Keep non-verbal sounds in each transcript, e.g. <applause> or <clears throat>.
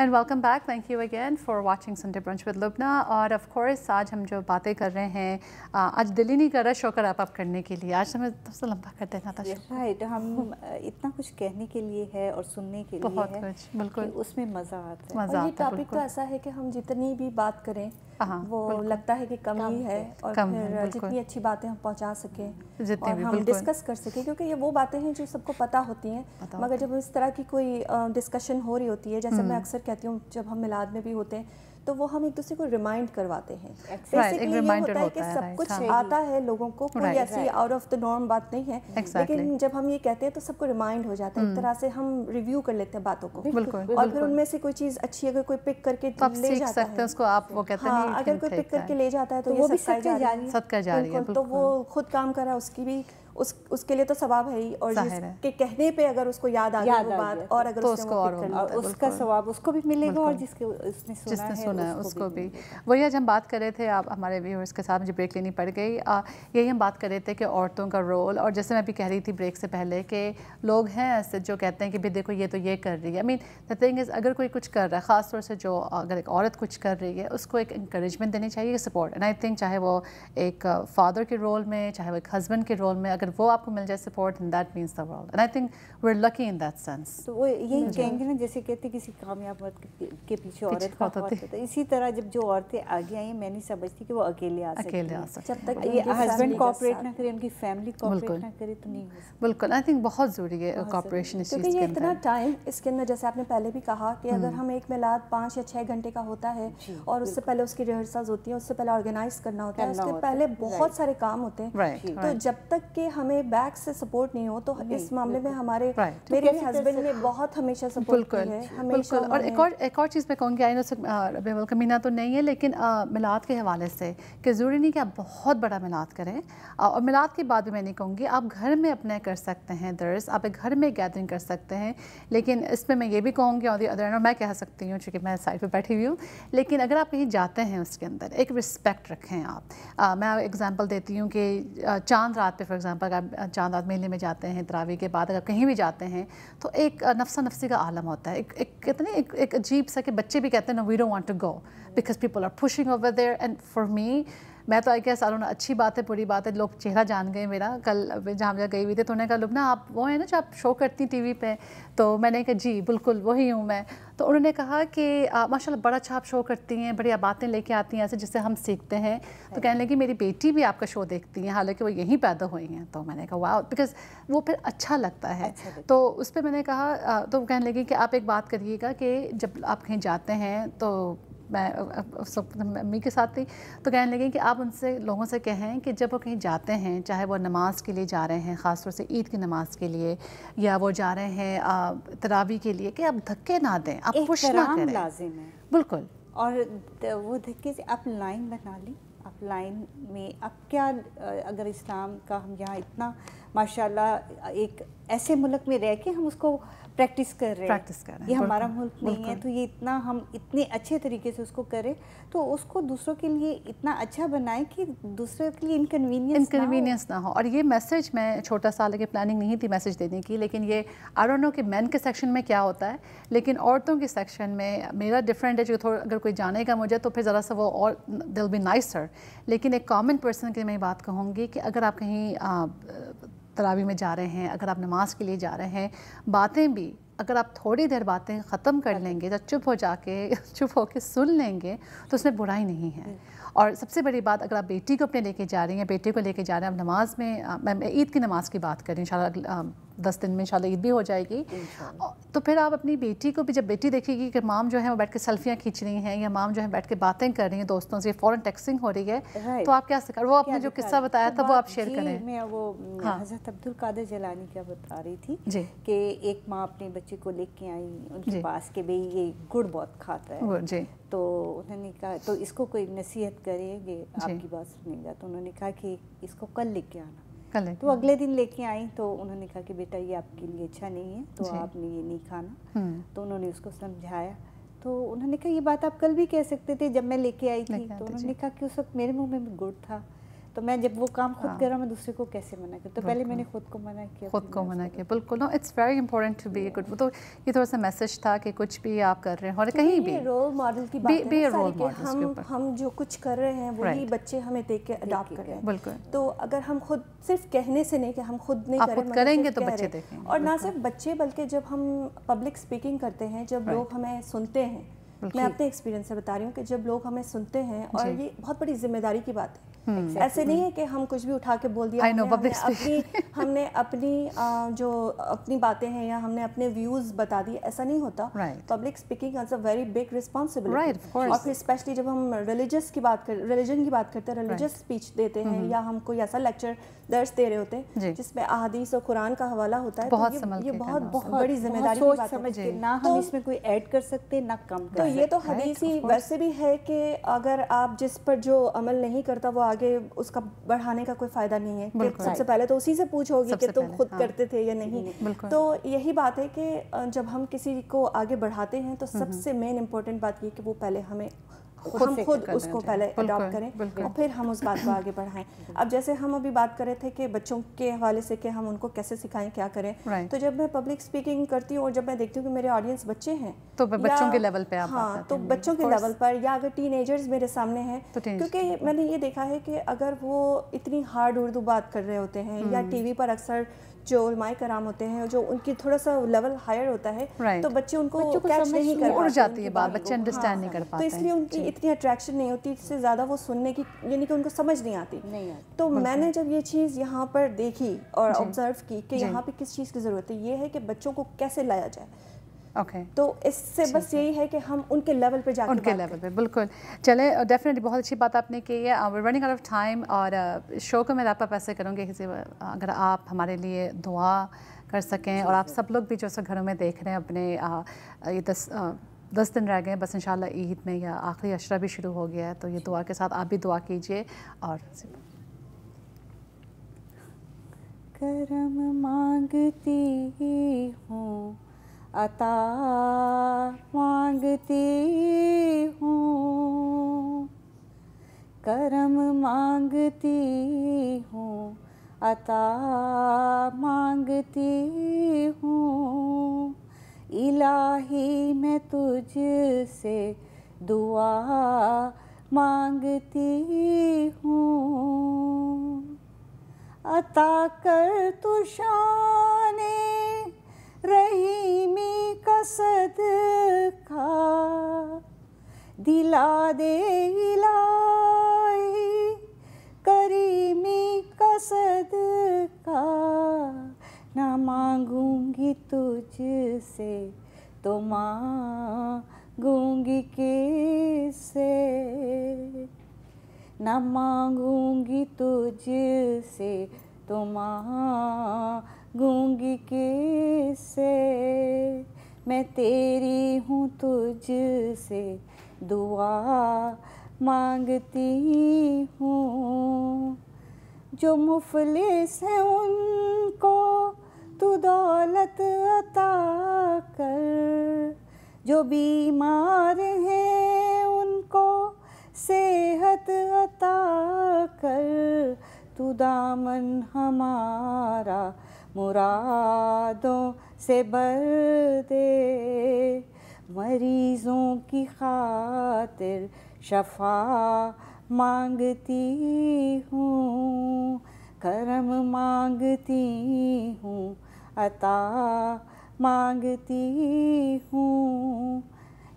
And welcome back thank you again for watching Sunday brunch with Lubna और of course आज हम जो बातें कर रहे हैं आज दिल ही नहीं कर रहा शोकर आप अप करने के लिए आज हमें तो सबसे लंबा कर देना था राइट हम इतना कुछ कहने के लिए है और सुनने के लिए बहुत कुछ बिल्कुल उसमें मज़ा आता है मज़ा आता है टॉपिक तो ऐसा है कि हम जितनी भी बात करें हाँ, वो लगता है कि कम ही है और फिर जितनी अच्छी बातें हम पहुंचा सके और हम डिस्कस कर सके क्योंकि ये वो बातें हैं जो सबको पता होती हैं मगर जब इस तरह की कोई डिस्कशन हो रही होती है जैसे मैं हम्म। अक्सर कहती हूँ जब हम मिलाद में भी होते हैं तो वो हम एक दूसरे को रिमाइंड करवाते हैं है सब कुछ हाँ। आता है लोगों को कोई ऐसी आउट ऑफ द नॉर्म बात नहीं है लेकिन जब हम ये कहते हैं तो सबको रिमाइंड हो जाता है एक hmm। तरह से हम रिव्यू कर लेते हैं बातों को और फिर उनमें से कोई चीज़ अच्छी अगर कोई पिक करके तो ले जाता है उसको आप वो कहते हैं हाँ, अगर कोई पिक करके ले जाता है तो, तो वो भी सदका रही है तो वो खुद काम करा उसकी भी उस उसके लिए तो सवाब है ही और जिसके कहने पे अगर उसको याद आ गई बात और अगर तो उसको और उसका सवाब उसको भी मिलेगा और जिसके उसने सुना जिसने सुना है उसको, भी, भी। वही आज हम बात कर रहे थे आप हमारे व्यूअर्स के साथ मुझे ब्रेक लेनी पड़ गई यही हम बात कर रहे थे कि औरतों का रोल और जैसे मैं अभी कह रही थी ब्रेक से पहले कि लोग हैं ऐसे जो कहते हैं कि भाई देखो ये तो ये कर रही है I mean the thing is अगर कोई कुछ कर रहा है ख़ासतौर से जो अगर एक औरत कुछ कर रही है उसको एक इंक्रेजमेंट देनी चाहिए सपोर्ट एंड आई थिंक चाहे वो एक फादर के रोल में चाहे वो एक हस्बैंड के रोल में अगर वो आपको मिल जाए support and that means the world and I think we are lucky in that sense तो वो यही mm-hmm. कहेंगे ना जैसे कहते हैं किसी कामयाब मर्द के पीछे औरत का होता है इसी तरह जब जो औरतें आगे आई मैं नहीं समझती कि वो अकेले आ अकेले आ सकते जब तक ये हस्बैंड कॉपरेट ना करे उनकी फैमिली कॉपरेट ना करे तो नहीं बिल्कुल आई थिंक बहुत ज़रूरी है कॉपरेशन इस चीज़ के अंदर इतना टाइम इसके अंदर जैसे आपने पहले भी कहा कि अगर हम्म। हम एक मिलाद पाँच या छः घंटे का होता है और उससे पहले उसकी रिहर्सल होती है उससे पहले ऑर्गेनाइज करना होता है उससे पहले बहुत सारे काम होते हैं तो जब तक कि हमें बैक से सपोर्ट नहीं हो तो इस मामले में हमारे तो मेरे हस्बैंड ने बहुत हमेशा सपोर्ट किया है बिल्कुल और एक और एक और चीज़ मैं कहूँगी आई नो कमीना तो नहीं है लेकिन मिलाद के हवाले से कि ज़रूरी नहीं कि आप बहुत बड़ा मिलाद करें और मिलाद के बाद भी मैं नहीं कहूँगी आप घर में अपने कर सकते हैं दर्ज आप एक घर में गैदरिंग कर सकते हैं लेकिन इसमें मैं ये भी कहूँगी और अदर एंड मैं कह सकती हूँ चूँकि मैं साइड पर बैठी हुई हूँ लेकिन अगर आप कहीं जाते हैं उसके अंदर एक रिस्पेक्ट रखें आप मैं एग्ज़ाम्पल देती हूँ कि चांद रात पर फॉर एग्ज़ाम्पल पर आप चांद रात मेले में जाते हैं तरावी के बाद अगर कहीं भी जाते हैं तो एक नफसा नफसी का आलम होता है एक एक कहते हैं एक, एक अजीब सा कि बच्चे भी कहते हैं no we don't want to go because people are pushing over there and for me मैं तो आई क्या अरुण अच्छी बात है बुरी बात है लोग चेहरा जान गए मेरा कल जहाँ जहाँ गई हुई थी तो उन्होंने कहा लुबना आप वो है ना जो आप शो करती वी पर तो मैंने कहा जी बिल्कुल वही हूँ मैं तो उन्होंने कहा कि माशाल्लाह बड़ा अच्छा आप शो करती हैं बढ़िया बातें लेके आती हैं ऐसे जिससे हम सीखते हैं तो कहने लगी मेरी बेटी भी आपका शो देखती हैं हालांकि वो यहीं पैदा हुई हैं तो मैंने कहा वाह बिकॉज वो फिर अच्छा लगता है अच्छा तो उस पर मैंने कहा तो कहने लगी कि आप एक बात करिएगा कि जब आप कहीं जाते हैं तो मैं सब अम्मी के साथ थी तो कहने लगे कि आप उनसे लोगों से कहें कि जब वो कहीं जाते हैं चाहे वो नमाज़ के लिए जा रहे हैं खासतौर से ईद की नमाज़ के लिए या वो जा रहे हैं तरावी के लिए कि आप धक्के ना दें आप खुश ना करें बिल्कुल और वो धक्के से आप लाइन बना लें लाइन में अब क्या अगर इस्लाम का हम यहाँ इतना माशाल्लाह एक ऐसे मुल्क में रह के हम उसको प्रैक्टिस कर रहे हैं प्रैक्टिस कर रहे हैं ये हमारा मुल्क नहीं है तो ये इतना हम इतने अच्छे तरीके से उसको करें तो उसको दूसरों के लिए इतना अच्छा बनाएं कि दूसरों के लिए इनकनवीनियंस इनकनवीनियंस ना, ना हो और ये मैसेज मैं छोटा सा हालांकि प्लानिंग नहीं थी मैसेज देने की लेकिन ये आई डोंट नो कि मैन के सेक्शन में क्या होता है लेकिन औरतों के सेक्शन में मेरा डिफरेंट है जो थोड़ा अगर कोई जानेगा मुझे तो फिर ज़रा सा वो और दिल बी नाइसर लेकिन एक कॉमन पर्सन की मैं बात कहूँगी कि अगर आप कहीं तरावी में जा रहे हैं अगर आप नमाज के लिए जा रहे हैं बातें भी अगर आप थोड़ी देर बातें ख़त्म कर लेंगे या चुप हो जाके <laughs> चुप होके सुन लेंगे तो उसमें बुराई नहीं है हम्म। और सबसे बड़ी बात अगर आप बेटी को अपने लेके जा रही हैं बेटे को लेके जा रहे हैं आप नमाज़ में मैं ईद की नमाज़ की बात करें इन दस दिन में इंशाल्लाह ईद भी हो जाएगी तो फिर आप अपनी बेटी को भी जब बेटी देखेगी कि माम जो है वो बैठ के सेल्फियाँ खींच रही हैं या माम जो है बैठ के बातें कर रही हैं दोस्तों से फॉरन टेक्सिंग हो रही है तो आप क्या सिखा वो आपने जो किस्सा बताया था वो तो आप शेयर करें मैं वो हाँ। हज़रत अब्दुल कादर जलानी क्या बता रही थी कि एक माँ अपने बच्चे को लेके आई उनके पास के भाई ये गुड़ बहुत खाता है तो उन्होंने कहा तो इसको कोई नसीहत करे आपकी बात सुनेगा तो उन्होंने कहा कि इसको कल लेके आना करेक्ट तो अगले दिन लेके आई तो उन्होंने कहा कि बेटा ये आपके लिए अच्छा नहीं है तो आपने ये नहीं खाना हम्म। तो उन्होंने उसको समझाया तो उन्होंने कहा ये बात आप कल भी कह सकते थे जब मैं लेके आई थी तो उन्होंने कहा कि उस वक्त मेरे मुंह में गुड़ था तो मैं जब वो काम खुद हाँ। कर रहा हूँ मैं दूसरे को कैसे मना करूँ तो पहले मैंने खुद को मना किया खुद को मना किया बिल्कुल no it's very important to be good तो ये थोड़ा सा मैसेज था कि कुछ भी आप कर रहे हैं और कहीं भी रोल मॉडल की बात हम हम जो कुछ कर रहे हैं वही बच्चे हमें देख के अडॉप्ट कर रहे हैं बिल्कुल तो अगर हम खुद सिर्फ कहने से नहीं कि हम खुद नहीं तो रहे करेंगे तो बच्चे देखेंगे और ना सिर्फ बच्चे बल्कि जब हम पब्लिक स्पीकिंग करते हैं जब लोग हमें सुनते हैं मैं अपने एक्सपीरियंस से बता रही हूँ कि जब लोग हमें सुनते हैं और ये बहुत बड़ी जिम्मेदारी की बात है ऐसे नहीं है कि हम कुछ भी उठा के बोल दिया know, हमने, अपनी हमने अपनी आ, जो अपनी बातें हैं या हमने अपने व्यूज बता दिए ऐसा नहीं होता public speaking a very big responsibility और फिर स्पेशली जब हम रिलीजियस की बात कर रिलीजन की बात करते हैं रिलीजियस स्पीच देते हैं mm-hmm. या हम कोई ऐसा लेक्चर दर्ज दे रहे होते हैं जिसमें अहदीस और कुरान का हवाला होता है तो बहुत तो ये, ये बहुत बहुत बड़ी जिम्मेदारी सोच समझ है ना तो हम तो, इसमें कोई ऐड कर सकते ना कम तो ये तो हदीस ही वैसे भी है कि अगर आप जिस पर जो अमल नहीं करता वो आगे उसका बढ़ाने का कोई फ़ायदा नहीं है सबसे पहले तो उसी से पूछोगे कि तुम खुद हाँ। करते थे या नहीं तो यही बात है कि जब हम किसी को आगे बढ़ाते हैं तो हम्म, हम्म। सबसे मेन इम्पोर्टेंट बात ये कि वो पहले हमें खुद हम खुद उसको पहले अडॉप्ट करें और फिर हम उस बात को <clears throat> आगे बढ़ाएं अब जैसे हम अभी बात कर रहे थे कि बच्चों के हवाले से कि हम उनको कैसे सिखाएं क्या करें right. तो जब मैं पब्लिक स्पीकिंग करती हूँ और जब मैं देखती हूँ कि मेरे ऑडियंस बच्चे हैं तो बच्चों के लेवल पे आप हाँ तो बच्चों के लेवल पर या अगर टीन मेरे सामने हैं तो क्योंकि मैंने ये देखा है कि अगर वो इतनी हार्ड उर्दू बात कर रहे होते हैं या टी hmm. पर अक्सर जो उलमाए कराम होते हैं जो उनकी थोड़ा सा लेवल हायर होता है तो right. तो बच्चे उनको कैच नहीं कर पाते जाती है बात बच्चे अंडरस्टैंड हाँ, नहीं कर तो पाते तो इसलिए उनकी इतनी अट्रैक्शन नहीं होती इससे ज़्यादा वो सुनने की यानी कि उनको समझ नहीं आती नहीं आती तो मैंने जब ये चीज़ यहाँ पर देखी और ऑब्जर्व की कि यहाँ पे किस चीज़ की ज़रूरत है ये है कि बच्चों को कैसे लाया जाए ओके okay. तो इससे बस यही है कि हम उनके लेवल पे जाकर उनके लेवल पे बिल्कुल चले डेफिनेटली बहुत अच्छी बात आपने की है रनिंग आउट ऑफ टाइम और शो को मैं आपका ऐसे करूँगी किसी अगर आप हमारे लिए दुआ कर सकें और आप सब लोग भी जो सो घरों में देख रहे हैं अपने ये दस दस दिन रह गए बस इन ईद में या आखिरी अशरा भी शुरू हो गया है तो ये दुआ के साथ आप भी दुआ कीजिए और करम मांगती हूँ अता मांगती हूँ करम मांगती हूँ अता मांगती हूँ इलाही मैं तुझसे दुआ मांगती हूँ अता कर तू शाने रहीमी का दिला दे इला मांगूंगी तुझसे तो मांगूंगी किससे ना मांगूंगी तुझसे तो मांगूंगी किससे मैं तेरी हूँ तुझसे दुआ मांगती हूँ जो मुफलिस हैं उन दौलत अता कर जो बीमार हैं उनको सेहत अता कर तू दामन हमारा मुरादों से भर दे मरीज़ों की खातिर शफा मांगती हूँ करम मांगती हूँ अता मांगती हूँ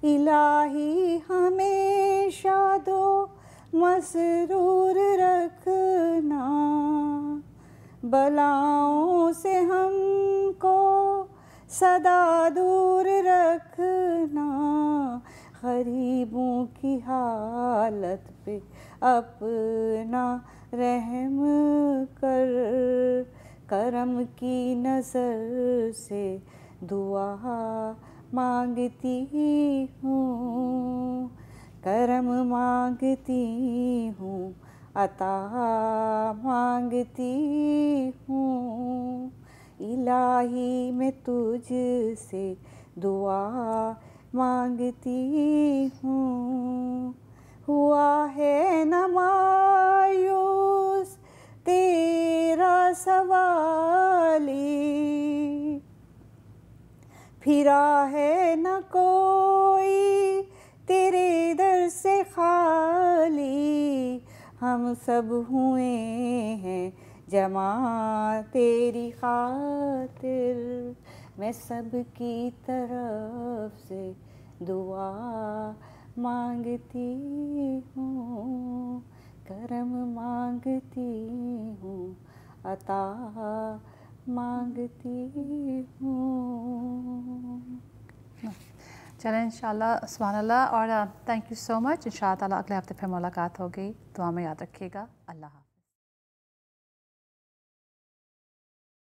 इलाही हमेशा दो मसरूर रखना बलाओं से हमको सदा दूर रखना गरीबों की हालत पे अपना रहम कर करम की नज़र से दुआ मांगती हूँ करम मांगती हूँ अता मांगती हूँ इलाही मैं तुझसे दुआ मांगती हूँ हुआ है न मायूस तेरे मेरा सवाली फिरा है न कोई तेरे दर से खाली हम सब हुए हैं जमा तेरी खातिर मैं सब की तरफ से दुआ मांगती हूँ करम मांगती हूँ अता मांगती हूँ चलें इन सुबहानल्ला और थैंक यू सो मच इन अगले हफ्ते फिर मुलाकात होगी दुआ में याद रखिएगा अल्लाह